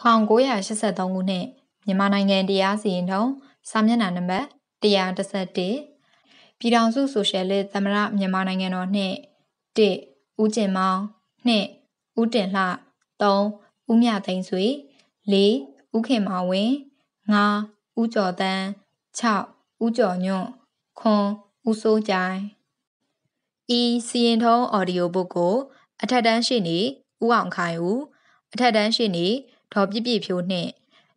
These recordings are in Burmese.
1983ခုနှစ်မြန်မာနိုင်ငံတရားစီရင်ထုံးစာမျက်နှာနံပါတ်131ပြည်ထောင်စုဆိုရှယ်လစ်သမရမြန်မာနိုင်ငံတော်နှင့်1ဦးကျင်မောင်2ဦးတင်လှ3ဦးမြသိန်းစွေ4ဦးခင်မောင်ဝင်း5ဦးကျော်တန်း6ဦးကျော်ညွန့်ခွန်ဦးစိုးကြိုင်ဤစီရင်ထုံး audio book ကို အထက်တန်းရှိနေဦးအောင်ခိုင်ဦးအထက်တန်းရှိနေဒေါ်ပြည့်ပြည့်ဖြိုးနှင့်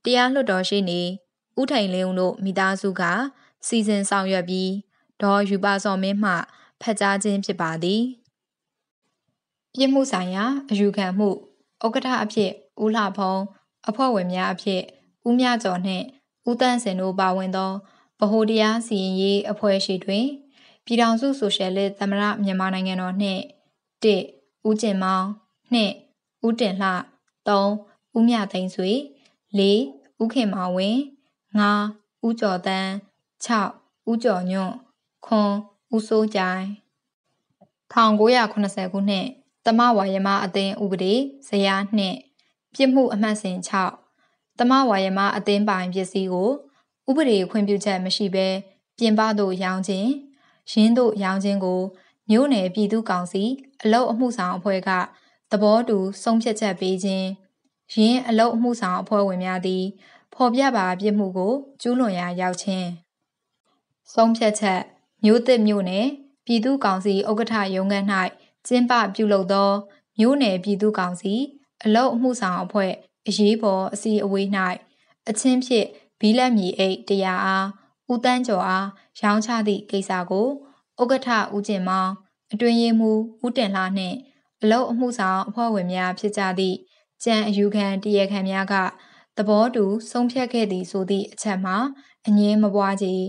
တရားလွှတ်တော်ရှိနေဦးထိုင်လင်းဦးတို့မိသားစုက စီစဉ်ဆောင်ရွက်ပြီးဒေါ်ယူပါစော်မင်းမှဖက်ကြားခြင်းဖြစ်ပါသည်ပြစ်မှုဆိုင်ရာအယူခံမှုဥက္ကဋ္ဌအဖြစ်ဦးလှဖုံးအဖွဲ့ဝင်များအဖြစ်ဦးမြကျော်နှင့်ဦးတန်းစင်တို့ပါဝင်သောဗဟိုတရားစီရင်ရေးအဖွဲ့ရှိတွင် ပြည်ထောင်စုဆိုရှယ်လစ်သမရမြန်မာနိုင်ငံတော်နှင့်၁ဦးကျင်မောင်နှင့်ဦးတင်လှ၃ဦးမြသိန်းဆွေ၄ဦးခင်မောင်ဝင်း၅ဦးကျော်တန်း6ဦးကျော်ညွန့်ခွန်ဦးစိုးကြိုင်1980ခုနှစ်တမဝါယမအသင်းဥပဒေဇယားနှစ်ပြစ်မှုအမှတ်စဉ်6တမဝါယမအသင်းပိုင်ပစ္စည်းကို ဥပဒေခွင့်ပြုချက်မရှိဘဲပြင်ပသို့ရောင်းခြင်းရင်းသို့ရောင်းခြင်းကိုမြို့နယ်ပြည်သူ့ကောင်စီအလုံအမှုဆောင်အဖွဲ့ကသဘောတူဆုံးဖြတ်ချက်ပေးခြင်းယင်းအလုတ်အမှုဆောင်အဖွဲ့ဝင်များသည် ဖော်ပြပါပြစ်မှုကိုကျူးလွန်ရာရောက်ခြင်းဆုံးဖြတ်ချက်မျိုးသစ်မျိုးနယ်ပြည်သူ့ကောင်စီဥက္ကဋ္ဌရုံးခန်း၌ကျင်းပပြုလုပ်သောမျိုးနယ်ပြည်သူ့ကောင်စီအလုတ်အမှုဆောင်အဖွဲ့အရေးပေါ်အစည်းအဝေး၌အချင်းဖြစ်ဘီလက်မြေအိတ်တရားအားဦးတန်းကျော်အားရောင်းချသည့်ကိစ္စကိုဥက္ကဋ္ဌဦးကျင်မောင်အတွင်ရေးမှူးဦးတင်လှနှင့်အလုတ်အမှုဆောင်အဖွဲ့ဝင်များဖြစ်ကြသည့်ကြံအယူခံတရားခံများကသဘောတူဆုံးဖြတ်ခဲ့သည်ဆိုသည့်အချက်မှာအငင်းမပွားကြီး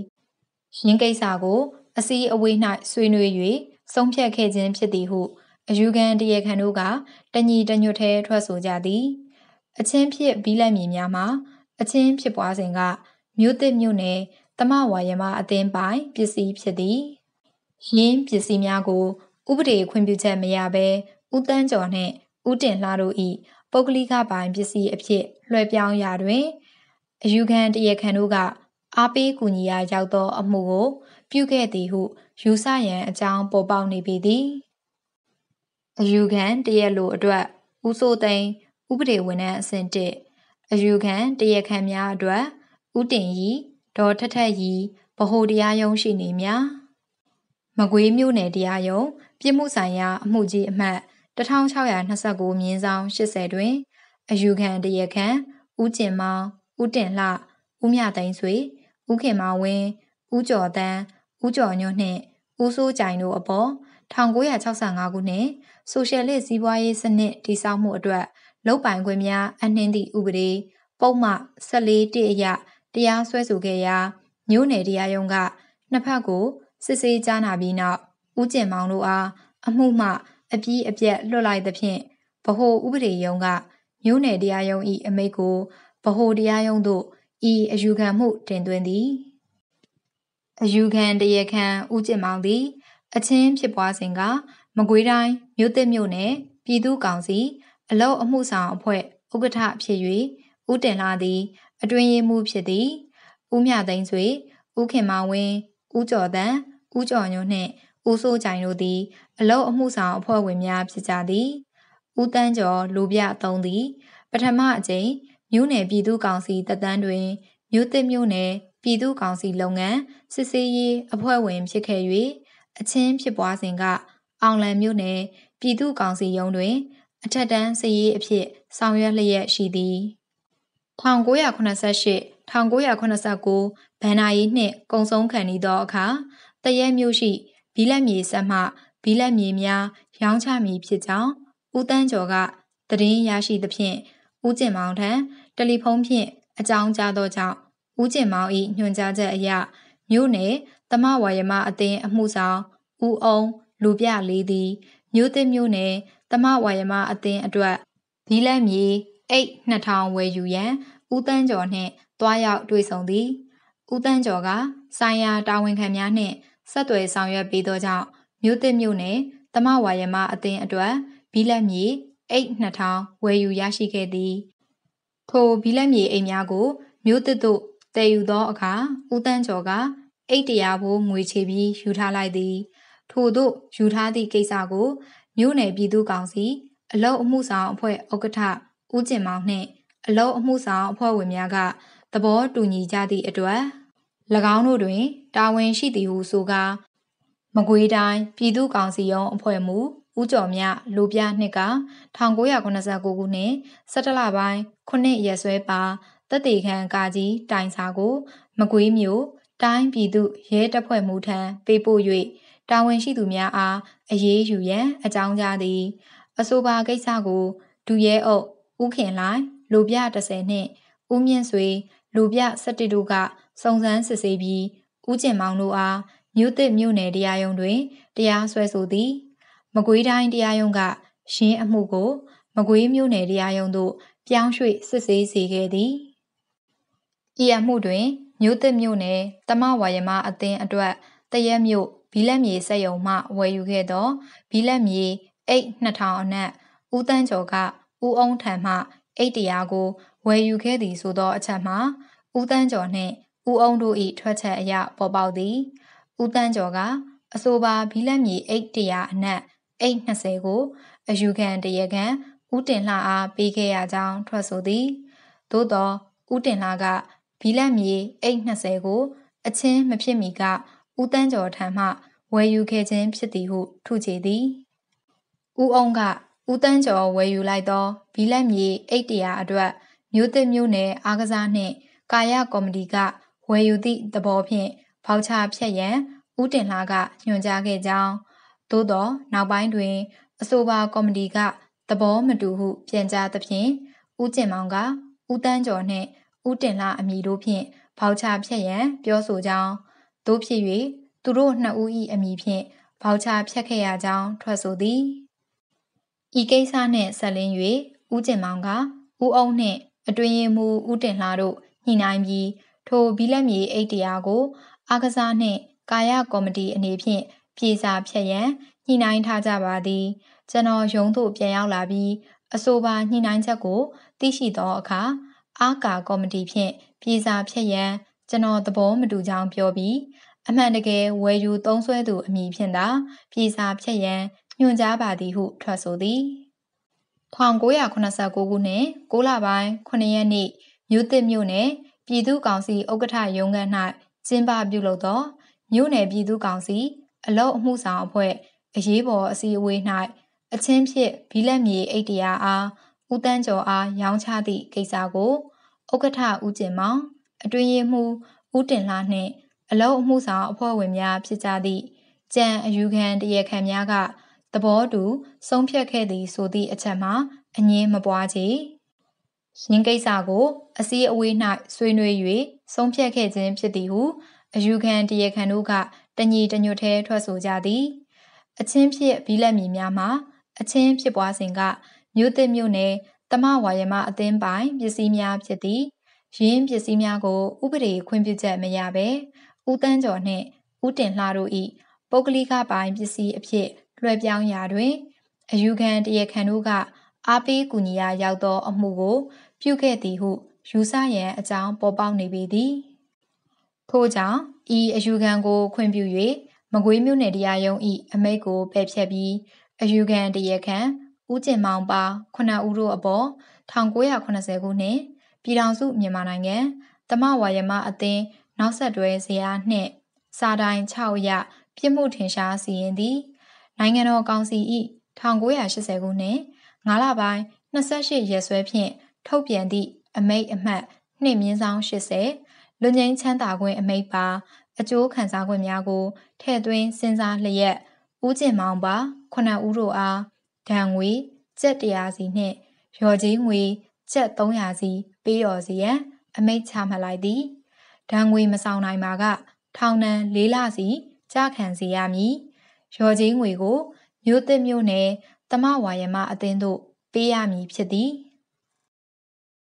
ရင်းကိစ္စကို အစည်းအဝေး၌ဆွေးနွေး၍ဆုံးဖြတ်ခဲ့ခြင်းဖြစ်သည်ဟုအယူခံတရားခံတို့ကတညီတညွတ်ထဲထွက်ဆိုကြသည် အချင်းဖြစ်ဘီလက်မြေများမှာအချင်းဖြစ်ပွားစဉ်က မြို့တစ်မြို့နယ်တမဝါယမအသင်းပိုင်ပစ္စည်းဖြစ်သည်ရင်းပစ္စည်းများကိုဥပဒေခွင့်ပြုချက်မရဘဲဦးတန်းကျော်နှင့်ဦးတင်လှတို့၏ပုဂ္ဂလိကပိုင်ပစ္စည်းအဖြစ် လွှဲပြောင်းရာတွင်အယူခံတရားခံတို့ကအားပေးကူညီရာရောက်သောအမှုကို ပြုခဲ့သည်ဟုယူဆရန်အကြောင်းပေါ်ပေါက်နေပြီသည်အယူခံတရားလိုအတွက်ဦးစိုးသိန်းဥပဒေဝန်ထမ်းအဆင့်1အယူခံတရားခံများအတွက်ဦးတင်ရီဒေါ်ထထက်ရီဗဟိုတရားရုံးရှိနေများမကွေးမြို့နယ်တရားရုံးပြစ်မှုဆိုင်ရာအမှုကြီးအမှတ်1629မြင်းဆောင်80တွင် အယူခံတရားခံဦးကျင်မောင်ဦးတင်လှဦးမြသိန်းဆွေဦးခင်မောင်ဝင်းဦးကျော်တန်းဦးကျော်ညွန့်နှင့်ဦးစိုးကြိုင်တို့အပေါ်1965ခုနှစ်ဆိုရှယ်လစ်စည်းပွားရေးစနစ်တည်ဆောက်မှုအတွက်လုပ်ပိုင်ခွင့်များအနှင်းသည့်ဥပဒေပုံမှ14တအရတရားစွဲဆိုခဲ့ရာမြို့နယ်တရားရုံးကနှစ်ဖက်ကို စစ်ဆေးကြားနာပြီးနောက်ဦးကျင်မောင်တို့အားအမှုမှအပြီးအပြက်လွတ်လိုက်သဖြင့်ဗဟိုဥပဒေရုံးကမြို့နယ်တရားရုံး၏အမိန့်ကိုဗဟိုတရားရုံးသို့ဤအယူခံမှုတင်သွင်းသည်အယူခံတရားခံဦးကျင်မောင်သည် အချင်းဖြစ်ပွားစဉ်က မကွေးတိုင်းမြို့သစ်မြို့နယ်ပြည်သူ့ကောင်စီအလောက်အမှုဆောင်အဖွဲ့ဥက္ကဋ္ဌဖြစ်၍ဦးတင်လာသည် အတွင်ရင်မှုဖြစ်သည်ဦးမြသိန်းဆွေဦးခင်မောင်ဝင်းဦးကျော်တန်းဦးကျော်ညိုနှင့်ဦးစိုးကြိုင်တို့သည်အလုံအမှုဆောင်အဖွဲ့ဝင်များဖြစ်ကြသည်ဦးတန်းကျော်လူပြအသုံးသည် ပထမအကြိမ်မြို့နယ်ပြည်သူ့ကောင်စီတပ်တန်းတွင်မြို့သစ်မြို့နယ်ပြည်သူ့ကောင်စီလုပ်ငန်းစစ်ဆေးရေးအဖွဲ့ဝင်ဖြစ်ခဲ့၍အချင်းဖြစ်ပွားစဉ်က အောင်လံမြို့နယ်ပြည်သူ့ကောင်စီရုံးတွင်အထက်တန်းစည်ရေးအဖြစ်ဆောင်ရွက်လျက်ရှိသည်1988 1989ဗန္နာရီနှင့် ကုံဆုံးခံရသောအခါတရက်မျိုးရှိဘီလက်မြေဆက်မှဘီလက်မြေများရောင်းချမည်ဖြစ်ကြောင်းဦးတန်းကျော်ကသတင်းရရှိသဖြင့်ဦးကျင်မောင်ထံတယ်လီဖုန်းဖြင့်အကြောင်းကြားသောကြောင့်ဦးကျင်မောင်၏ညွှန်ကြားချက်အရမြို့နယ်သမဝါယမအသင်းအမှုဆောင်ဦးအောင်လူပြလေးသည်မြို့သစ်မြို့နယ်သမဝါယမအသင်းအတွက်ဘီလက်မြေအိတ်2000ဝယ်ယူရန်ဦးတန်းကျော်နှင့်တွားရောက်တွေ့ဆုံသည်ဦးတန်းကျော်ကဆိုင်ရာတာဝန်ခံများနှင့်ဆက်သွယ်ဆောင်ရွက်ပေးသောကြောင့်မြို့သစ်မြို့နယ်တမဝါယမအသင်းအတွက်ဘီလက်မြေအိတ်2000ဝယ်ယူရရှိခဲ့သည်ထိုဘီလက်မြေအိတ်များကိုမြို့သစ်သို့တည်ယူသောအခါဦးတန်းကျော်ကအိတ်တရားဘိုးငွေချေပြီးယူထားလိုက်သည် ထို့သို့ယူထားသည့်ကိစ္စကိုမြို့နယ်ပြည်သူ့ကောင်စီအလုံအမှုဆောင်အဖွဲ့ဥက္ကဋ္ဌဦးကျင်မောင်နှင့်အလုံအမှုဆောင်အဖွဲ့ဝင်များကသဘောတူညီကြသည့်အတွက်၎င်းတို့တွင် တာဝန်ရှိသည်ဟုဆိုကာမကွေးတိုင်းပြည်သူ့ကောင်စီရုံးအဖွဲ့မှဦးကျော်မြလိုပြနှစ်က1989ခုနှစ်17လပိုင်း9ရက်စွဲပါတပ်တေခံကာကြီးတိုင်စာကိုမကွေးမြို့တိုင်းပြည်သူရဲတပ်ဖွဲ့မှထံပေးပို့၍တာဝန်ရှိသူများအားအရေးယူရန်အကြောင်းကြားသည်အဆိုပါကိစ္စကိုဒူရဲအုပ်ဦးခင်လိုက်လိုပြ30နှင့်ဦးမြင့်ဆွေလူပြ17တို့ကစုံစမ်းစစ်ဆေးပြီးဦးကျင်မောင်တို့အားမြို့သစ်မြို့နယ်တရားရုံးတွင် တရားစွဲဆိုသည် မကွေးတိုင်းတရားရုံးကရင်းအမှုကို မကွေးမြို့နယ်တရားရုံးသို့ ပြောင်းရွှေ့စစ်ဆေးစေခဲ့သည်ဤအမှုတွင်မြို့သစ်မြို့နယ်တမဝါယမအသင်းအတွက်တရက်မြို့ဘီလက်မြေစက်ယုံမှဝယ်ယူခဲ့သောဘီလက်မြေ8 2000အနက်ဦးတန်းကျော်ကဦးအောင်ထံမှအိတ်တရားကိုဝယ်ယူခဲ့သည်ဆိုသောအချက်မှာဦးတန်းကျော်နှင့်ဦးအောင်တို့၏ထွက်ချက်အရပေါ်ပေါက်သည်ဦးတန်းကျော်ကအဆိုပါဘီလက်မြေအိတ်100အနက်အိတ်20ကိုအယူခံတရခံဦးတင်လှအားပေးခဲ့ရကြောင်းထွက်ဆိုသည် သို့သောဦးတင်လှကဘီလက်မြေအိတ်20ကို အချင်းမဖြစ်မီကဦးတန်းကျော်ထံမှဝယ်ယူခဲ့ခြင်းဖြစ်သည်ဟုထုချေသည်ဦးအောင်ကဦးတန်းကျော်ဝယ်ယူလိုက်သောဘီလက်မြေအိတ်100အတွက်မြို့သစ်မြို့နယ်အားကစားနှင့်ကာယကော်မတီကဝယ်ယူသည့်သဘောဖြင့်ဖောက်ချဖြက်ရန်ဦးတင်လှကညွှန်ကြားခဲ့ကြောင်းသို့သောနောက်ပိုင်းတွင် အဆိုပါကော်မတီကသဘောမတူဟုပြန်ကြားသဖြင့်ဦးကျင်မောင်ကဦးတန်းကျော်နှင့်ဦးတင်လှအမည်တို့ဖြင့်ဖောက်ချဖြက်ရန် ပြောဆိုကြောင်းတို့ဖြစ်၍သူတို့နှစ်ဦး၏အမည်ဖြင့်ဖောက်ချဖြက်ခဲ့ရကြောင်းထွက်ဆိုသည်ဤကိစ္စနှင့်ဆက်လင်း၍ဦးကျင်မောင်ကဦးအုံးနှင့်အတွင်ရင်မူဦးတင်လှတို့ညှိနှိုင်းပြီး ထိုဘီလက်မြေအိတ်တရားကိုအာကစားနှင့်ကာယကော်မတီအနေဖြင့်ပြည်စာဖြည့်ရန်ညှိနှိုင်းထားကြပါသည်ကျွန်တော်ရုံးသို့ပြန်ရောက်လာပြီးအဆိုပါညှိနှိုင်းချက်ကို သိရှိသောအခါအာကာကော်မတီဖြင့်ပြည်စာဖြည့်ရန်ကျွန်တော်သဘောမတူကြောင်းပြောပြီး အမှန်တကယ်ဝယ်ယူသုံးစွဲသူအမည်ဖြင့်သာပြည်စာဖြည့်ရန်ညွှန်ကြားပါသည်ဟု ထွက်ဆိုသည်1989ခုနှစ်6လပိုင်း9ရက်နေ့မြို့သစ်မြို့နယ်ပြည်သူ့ကောင်စီဥက္ကဋ္ဌရုံးခန်း၌ကျင်းပပြုလုပ်သောမြို့နယ်ပြည်သူ့ကောင်စီအလောက်အမှုဆောင်အဖွဲ့အရေးပေါ်အစည်းအဝေး၌အချင်းဖြစ်ဘီလက်မြေအိတ်တရားအားဦးတန်းကျော်အားရောင်းချသည့်ကိစ္စကိုဥက္ကဋ္ဌဦးကျင်မောင်အတွင်ရေးမှူးဦးတင်လှနှင့်အလောက်အမှုဆောင်အဖွဲ့ဝင်များဖြစ်ကြသည့်ကြံအယူခံတရားခံများကသဘောတူဆုံးဖြတ်ခဲ့သည် ဆိုသည့်အချက်မှာအငင်းမပွားချေရင်းကိစ္စကို အစည်းအဝေး၌ဆွေးနွေး၍ဆုံးဖြတ်ခဲ့ခြင်းဖြစ်သည်ဟုအယူခံတရားခံတို့ကတညီတညွတ်ထဲထွက်ဆိုကြသည် အချင်းဖြစ်ဘီလက်မီများမှာအချင်းဖြစ်ပွားစဉ်ကမြို့သစ်မြို့နယ်တမဝါယမအသင်းပိုင်ပစ္စည်းများဖြစ်သည်ရင်းပစ္စည်းများကိုဥပဒေခွင့်ပြုချက်မရဘဲဦးတန်းကျော်နှင့်ဦးတင်လှတို့၏ပုဂ္ဂလိကပိုင်ပစ္စည်းအဖြစ်လွှဲပြောင်းရာတွင် အယူခံတရားခံတို့ကအားပေးကူညီရာရောက်သောအမှုကိုပြုခဲ့သည်ဟုယူဆရန်အကြောင်းပေါ်ပေါက်နေပေသည်ထို့ကြောင့်ဤအယူခံကိုခွင့်ပြု၍မကွေးမြို့နယ်တရားရုံး၏အမိန့်ကိုပယ်ဖျက်ပြီးအယူခံတရားခံဦးကျင်မောင်ပါ9ဦးတို့အပေါ်1980ခုနှစ်ပြည်ထောင်စုမြန်မာနိုင်ငံတမဝါယမအသင်းနောက်ဆက်တွဲဇရာနှင့်စာတိုင်း6ရပြစ်မှုထင်ရှားစီရင်သည်နိုင်ငံတော်ကောင်စီ၏1980ခုနှစ်9လပိုင်း28ရက်စွဲဖြင့်ထုတ်ပြန်သည့်အမိန့်အမှတ်2မြင်းဆောင်80လူငင်းချမ်းသာခွင့်အမိန့်ပါအကျိုးခံစားခွင့်များကိုထည့်သွင်းစဉ်းစားလျက်ဦးကျင်မောင်ပါ9ဦးတို့အားဒဏ်ငွေကျပ်100စီနှင့်ရော်ကြီးငွေကျပ်300စီပေးတော်စီရန်အမိန့်ချမှတ်လိုက်သည်ဒဏ်ငွေမဆောင်နိုင်ပါကထောင်ဒဏ်၄လစီ ကြာခံစီရမည်။ရော်ကြီးငွေကိုမြို့သစ်မြို့နယ်သမဝါယမအသင်းသို့ပေးရမည်ဖြစ်သည်